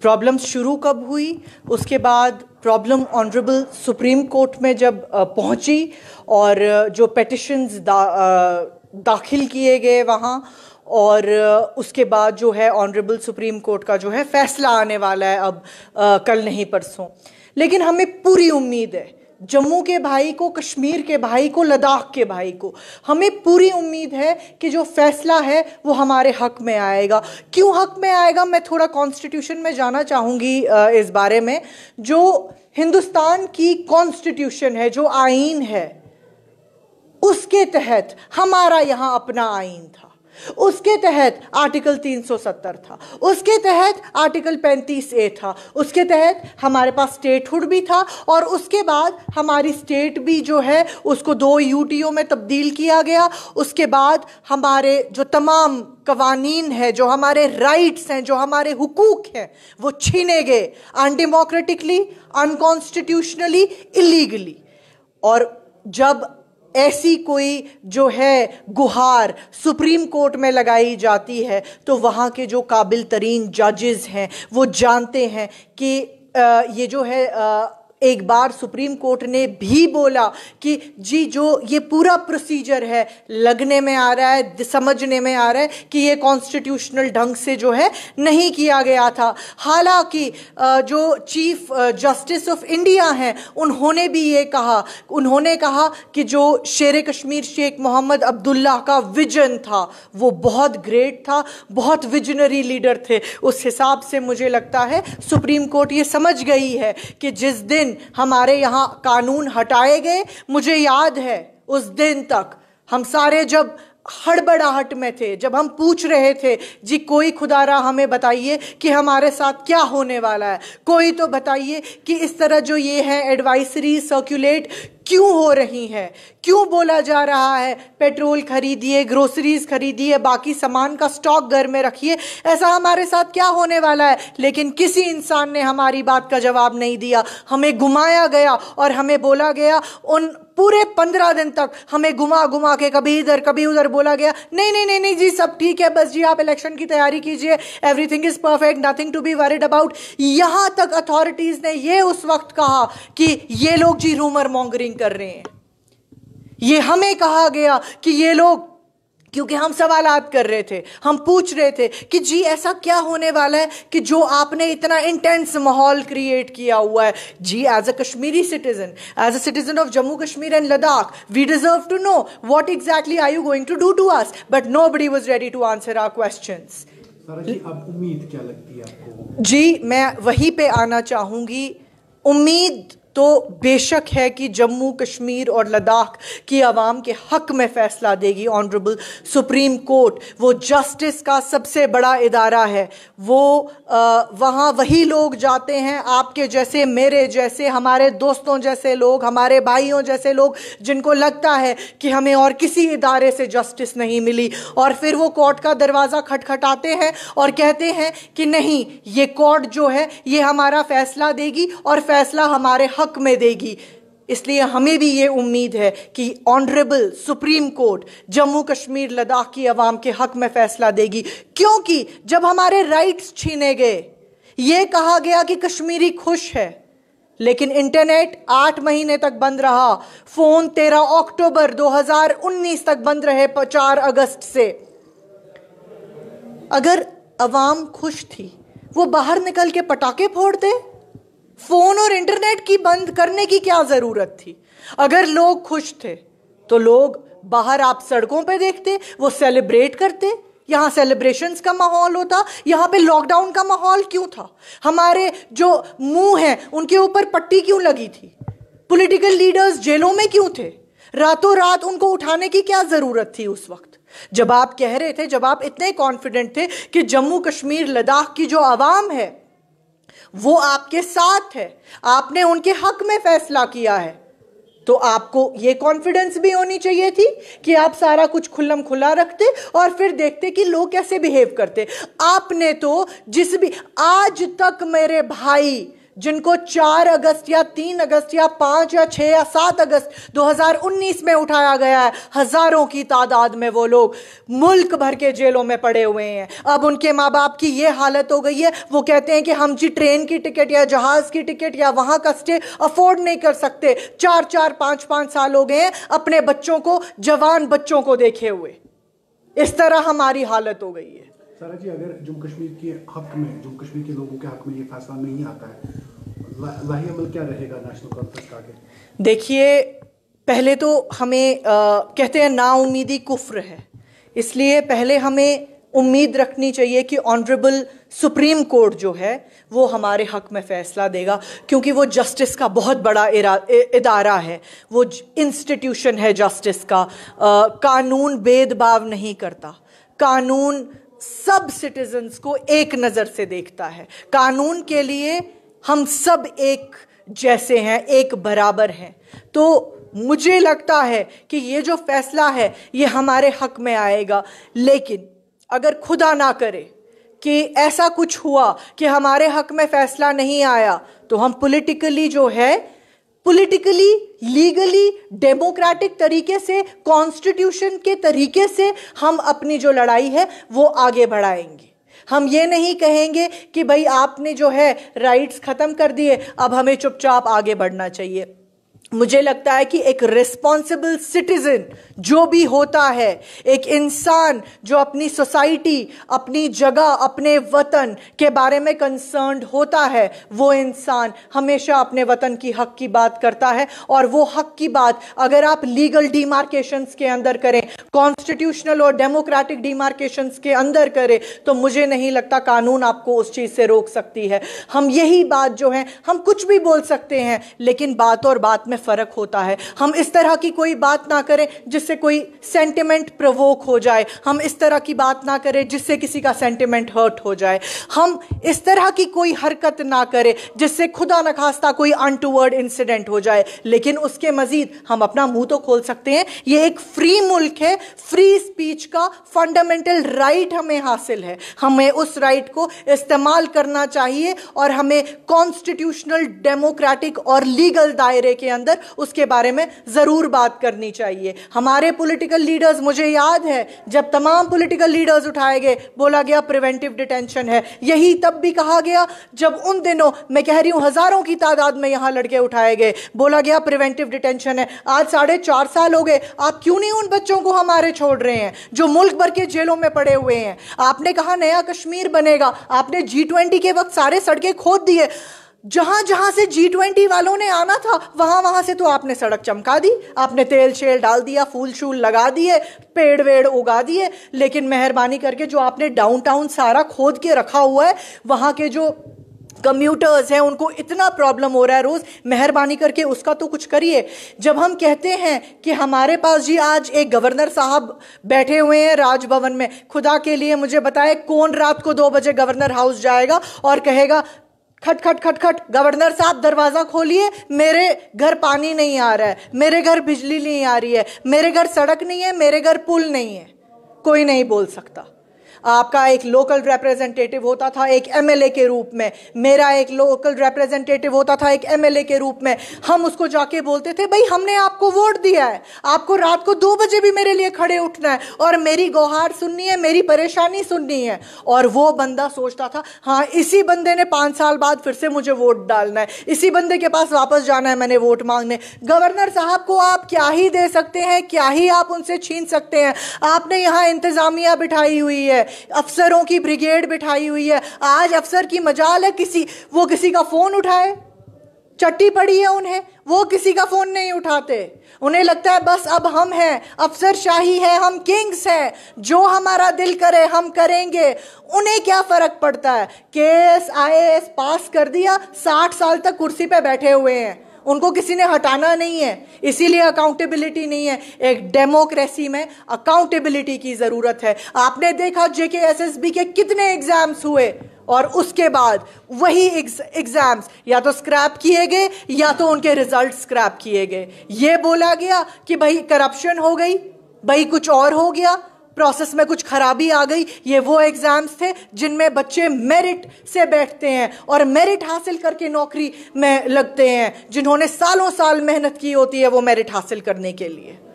problem शुरू कब हुई उसके बाद प्रॉब्लम ऑनरेबल सुप्रीम कोर्ट में जब पहुंची और जो पटिशन्स दा, दाखिल किए गए वहाँ और उसके बाद जो है ऑनरेबल सुप्रीम कोर्ट का जो है फैसला आने वाला है अब आ, कल नहीं परसों लेकिन हमें पूरी उम्मीद है जम्मू के भाई को कश्मीर के भाई को लद्दाख के भाई को हमें पूरी उम्मीद है कि जो फैसला है वो हमारे हक में आएगा क्यों हक में आएगा मैं थोड़ा कॉन्स्टिट्यूशन में जाना चाहूँगी इस बारे में जो हिंदुस्तान की कॉन्स्टिट्यूशन है जो आइन है उसके तहत हमारा यहाँ अपना आइन था उसके तहत आर्टिकल 370 था उसके तहत आर्टिकल 35 ए था उसके तहत हमारे पास स्टेटहुड भी था और उसके बाद हमारी स्टेट भी जो है उसको दो यूटीओ में तब्दील किया गया उसके बाद हमारे जो तमाम कवानीन है जो हमारे राइट्स हैं जो हमारे हुकूक हैं वो छीने गए अनडेमोक्रेटिकली अनकॉन्स्टिट्यूशनली इलीगली और जब ऐसी कोई जो है गुहार सुप्रीम कोर्ट में लगाई जाती है तो वहाँ के जो काबिल तरीन जजेज़ हैं वो जानते हैं कि ये जो है एक बार सुप्रीम कोर्ट ने भी बोला कि जी जो ये पूरा प्रोसीजर है लगने में आ रहा है समझने में आ रहा है कि ये कॉन्स्टिट्यूशनल ढंग से जो है नहीं किया गया था हालांकि जो चीफ जस्टिस ऑफ इंडिया हैं उन्होंने भी ये कहा उन्होंने कहा कि जो शेर कश्मीर शेख मोहम्मद अब्दुल्ला का विजन था वो बहुत ग्रेट था बहुत विजनरी लीडर थे उस हिसाब से मुझे लगता है सुप्रीम कोर्ट ये समझ गई है कि जिस दिन दिन हमारे यहाँ कानून हटाए गए मुझे याद है उस दिन तक हम सारे जब हड़बड़ाहट में थे जब हम पूछ रहे थे जी कोई खुदारा हमें बताइए कि हमारे साथ क्या होने वाला है कोई तो बताइए कि इस तरह जो ये है एडवाइसरी सर्कुलेट क्यों हो रही है क्यों बोला जा रहा है पेट्रोल खरीदिए ग्रोसरीज खरीदिए बाकी सामान का स्टॉक घर में रखिए ऐसा हमारे साथ क्या होने वाला है लेकिन किसी इंसान ने हमारी बात का जवाब नहीं दिया हमें घुमाया गया और हमें बोला गया उन पूरे पंद्रह दिन तक हमें घुमा घुमा के कभी इधर कभी उधर बोला गया नहीं नहीं नहीं नहीं जी सब ठीक है बस जी आप इलेक्शन की तैयारी कीजिए everything is perfect nothing to be worried about यहां तक अथॉरिटीज ने ये उस वक्त कहा कि ये लोग जी रूमर मॉन्गरिंग कर रहे हैं ये हमें कहा गया कि ये लोग क्योंकि हम सवाल कर रहे थे हम पूछ रहे थे कि जी ऐसा क्या होने वाला है कि जो आपने इतना इंटेंस माहौल क्रिएट किया हुआ है जी as a Kashmiri citizen as a citizen of Jammu Kashmir and Ladakh we deserve to know what exactly are you going to do to us but nobody was ready to answer our question जी मैं वहीं पे आना चाहूंगी उम्मीद तो बेशक है कि जम्मू कश्मीर और लद्दाख की आवाम के हक में फैसला देगी ऑनरेबल सुप्रीम कोर्ट वो जस्टिस का सबसे बड़ा इदारा है वो वहाँ वही लोग जाते हैं आपके जैसे मेरे जैसे हमारे दोस्तों जैसे लोग हमारे भाइयों जैसे लोग जिनको लगता है कि हमें और किसी इदारे से जस्टिस नहीं मिली और फिर वो कोर्ट का दरवाज़ा खटखटाते हैं और कहते हैं कि नहीं ये कोर्ट जो है ये हमारा फैसला देगी और फैसला हमारे हक हक में देगी इसलिए हमें भी ये उम्मीद है कि honourable supreme court Jammu Kashmir Ladakh की आवाम के हक में फैसला देगी क्योंकि जब हमारे राइट्स छीने गए ये कहा गया कि कश्मीरी खुश है लेकिन इंटरनेट आठ महीने तक बंद रहा फोन तेरह अक्टूबर 2019 तक बंद रहे चार अगस्त से अगर अवाम खुश थी वो बाहर निकल के पटाखे फोड़ते फोन और इंटरनेट की बंद करने की क्या जरूरत थी अगर लोग खुश थे तो लोग बाहर आप सड़कों पे देखते वो सेलिब्रेट करते यहाँ सेलिब्रेशंस का माहौल होता यहाँ पे लॉकडाउन का माहौल क्यों था हमारे जो मुंह हैं उनके ऊपर पट्टी क्यों लगी थी पॉलिटिकल लीडर्स जेलों में क्यों थे रातों रात उनको उठाने की क्या ज़रूरत थी उस वक्त जब आप कह रहे थे जब आप इतने कॉन्फिडेंट थे कि जम्मू कश्मीर लद्दाख की जो आवाम है वो आपके साथ है आपने उनके हक में फैसला किया है तो आपको ये कॉन्फिडेंस भी होनी चाहिए थी कि आप सारा कुछ खुल्लम खुला रखते और फिर देखते कि लोग कैसे बिहेव करते आपने तो जिस भी आज तक मेरे भाई जिनको 4 अगस्त या 3 अगस्त या 5 या 6 या 7 अगस्त 2019 में उठाया गया है हजारों की तादाद में वो लोग मुल्क भर के जेलों में पड़े हुए हैं अब उनके माँ बाप की ये हालत हो गई है वो कहते हैं कि हम जी ट्रेन की टिकट या जहाज़ की टिकट या वहाँ का स्टे अफोर्ड नहीं कर सकते चार चार पाँच पाँच साल हो गए हैं अपने बच्चों को जवान बच्चों को देखे हुए इस तरह हमारी हालत हो गई है सारा जी अगर जम्मू कश्मीर के हक में जम्मू कश्मीर के लोगों के हक में ये फैसला नहीं आता है अमल क्या रहेगा नेशनल कॉन्फ्रेंस का आगे देखिए पहले तो हमें आ, कहते हैं नाउमीदी कुफ्र है इसलिए पहले हमें उम्मीद रखनी चाहिए कि ऑनरेबल सुप्रीम कोर्ट जो है वो हमारे हक में फ़ैसला देगा क्योंकि वो जस्टिस का बहुत बड़ा इदारा है वो इंस्टीट्यूशन है जस्टिस का आ, कानून भेदभाव नहीं करता कानून सब सिटीजन्स को एक नज़र से देखता है कानून के लिए हम सब एक जैसे हैं एक बराबर हैं तो मुझे लगता है कि ये जो फैसला है ये हमारे हक में आएगा लेकिन अगर खुदा ना करे कि ऐसा कुछ हुआ कि हमारे हक में फैसला नहीं आया तो हम पॉलिटिकली जो है पॉलिटिकली लीगली डेमोक्रेटिक तरीके से कॉन्स्टिट्यूशन के तरीके से हम अपनी जो लड़ाई है वो आगे बढ़ाएंगे हम ये नहीं कहेंगे कि भाई आपने जो है राइट्स ख़त्म कर दिए अब हमें चुपचाप आगे बढ़ना चाहिए मुझे लगता है कि एक रिस्पॉन्सिबल सिटीजन जो भी होता है एक इंसान जो अपनी सोसाइटी अपनी जगह अपने वतन के बारे में कंसर्न होता है वो इंसान हमेशा अपने वतन की हक की बात करता है और वो हक की बात अगर आप लीगल डिमार्केशंस के अंदर करें कॉन्स्टिट्यूशनल और डेमोक्रेटिक डीमार्केशन के अंदर करें तो मुझे नहीं लगता कानून आपको उस चीज़ से रोक सकती है हम यही बात जो है हम कुछ भी बोल सकते हैं लेकिन बात और बात में फ़र्क होता है हम इस तरह की कोई बात ना करें जिससे कोई सेंटिमेंट प्रवोक हो जाए हम इस तरह की बात ना करें जिससे किसी का सेंटिमेंट हर्ट हो जाए हम इस तरह की कोई हरकत ना करें जिससे खुदा न खास्ता कोई अनटूवर्ड इंसिडेंट हो जाए लेकिन उसके मज़ीद हम अपना मुंह तो खोल सकते हैं ये एक फ्री मुल्क है फ्री स्पीच का फंडामेंटल राइट हमें हासिल है हमें उस राइट को इस्तेमाल करना चाहिए और हमें कॉन्स्टिट्यूशनल डेमोक्रेटिक और लीगल दायरे के अंदर अंदर उसके बारे में ज़रूर बात करनी चाहिए हमारे पॉलिटिकल लीडर्स मुझे याद है जब तमाम पॉलिटिकल लीडर्स उठाए गए बोला गया प्रिवेंटिव डिटेंशन है यही तब भी कहा गया जब उन दिनों मैं कह रही हूँ हज़ारों की तादाद में यहाँ लड़के उठाए गए बोला गया प्रिवेंटिव डिटेंशन है आज साढ़े चार साल हो गए आप क्यों नहीं उन बच्चों को हमारे छोड़ रहे हैं जो मुल्क भर के जेलों में पड़े हुए हैं आपने कहा नया कश्मीर बनेगा आपने जी ट्वेंटी के वक्त सारे सड़कें खोद दिए जहां जहां से जी ट्वेंटी वालों ने आना था वहां वहां से तो आपने सड़क चमका दी आपने तेल शेल डाल दिया फूल शूल लगा दिए पेड़ वेड़ उगा दिए लेकिन मेहरबानी करके जो आपने डाउनटाउन सारा खोद के रखा हुआ है वहां के जो कम्यूटर्स हैं उनको इतना प्रॉब्लम हो रहा है रोज़ मेहरबानी करके उसका तो कुछ करिए जब हम कहते हैं कि हमारे पास जी आज एक गवर्नर साहब बैठे हुए हैं राजभवन में खुदा के लिए मुझे बताए कौन रात को दो बजे गवर्नर हाउस जाएगा और कहेगा खट खट खट खट गवर्नर साहब दरवाज़ा खोलिए मेरे घर पानी नहीं आ रहा है मेरे घर बिजली नहीं आ रही है मेरे घर सड़क नहीं है मेरे घर पुल नहीं है कोई नहीं बोल सकता आपका एक लोकल रिप्रेजेंटेटिव होता था एक एमएलए के रूप में मेरा एक लोकल रिप्रेजेंटेटिव होता था एक एमएलए के रूप में हम उसको जाके बोलते थे भाई हमने आपको वोट दिया है आपको रात को दो बजे भी मेरे लिए खड़े उठना है और मेरी गुहार सुननी है मेरी परेशानी सुननी है और वो बंदा सोचता था हाँ इसी बंदे ने पाँच साल बाद फिर से मुझे वोट डालना है इसी बंदे के पास वापस जाना है मैंने वोट मांगने गवर्नर साहब को आप क्या ही दे सकते हैं क्या ही आप उनसे छीन सकते हैं आपने यहाँ इंतजामिया बिठाई हुई है अफसरों की ब्रिगेड बिठाई हुई है आज अफसर की मजाल है किसी वो किसी का फ़ोन उठाए चट्टी पड़ी है उन्हें वो किसी का फ़ोन नहीं उठाते उन्हें लगता है बस अब हम हैं अफसर शाही है हम किंग्स हैं जो हमारा दिल करे हम करेंगे उन्हें क्या फ़र्क पड़ता है केस आई एस पास कर दिया साठ साल तक कुर्सी पे बैठे हुए हैं उनको किसी ने हटाना नहीं है इसीलिए अकाउंटेबिलिटी नहीं है एक डेमोक्रेसी में अकाउंटेबिलिटी की ज़रूरत है आपने देखा जेके बी के कितने एग्ज़ाम्स हुए और उसके बाद वही एग्ज़ाम्स या तो स्क्रैप किए गए या तो उनके रिजल्ट स्क्रैप किए गए ये बोला गया कि भाई करप्शन हो गई भाई कुछ और हो गया प्रोसेस में कुछ खराबी आ गई ये वो एग्ज़ाम्स थे जिनमें बच्चे मेरिट से बैठते हैं और मेरिट हासिल करके नौकरी में लगते हैं जिन्होंने सालों साल मेहनत की होती है वो मेरिट हासिल करने के लिए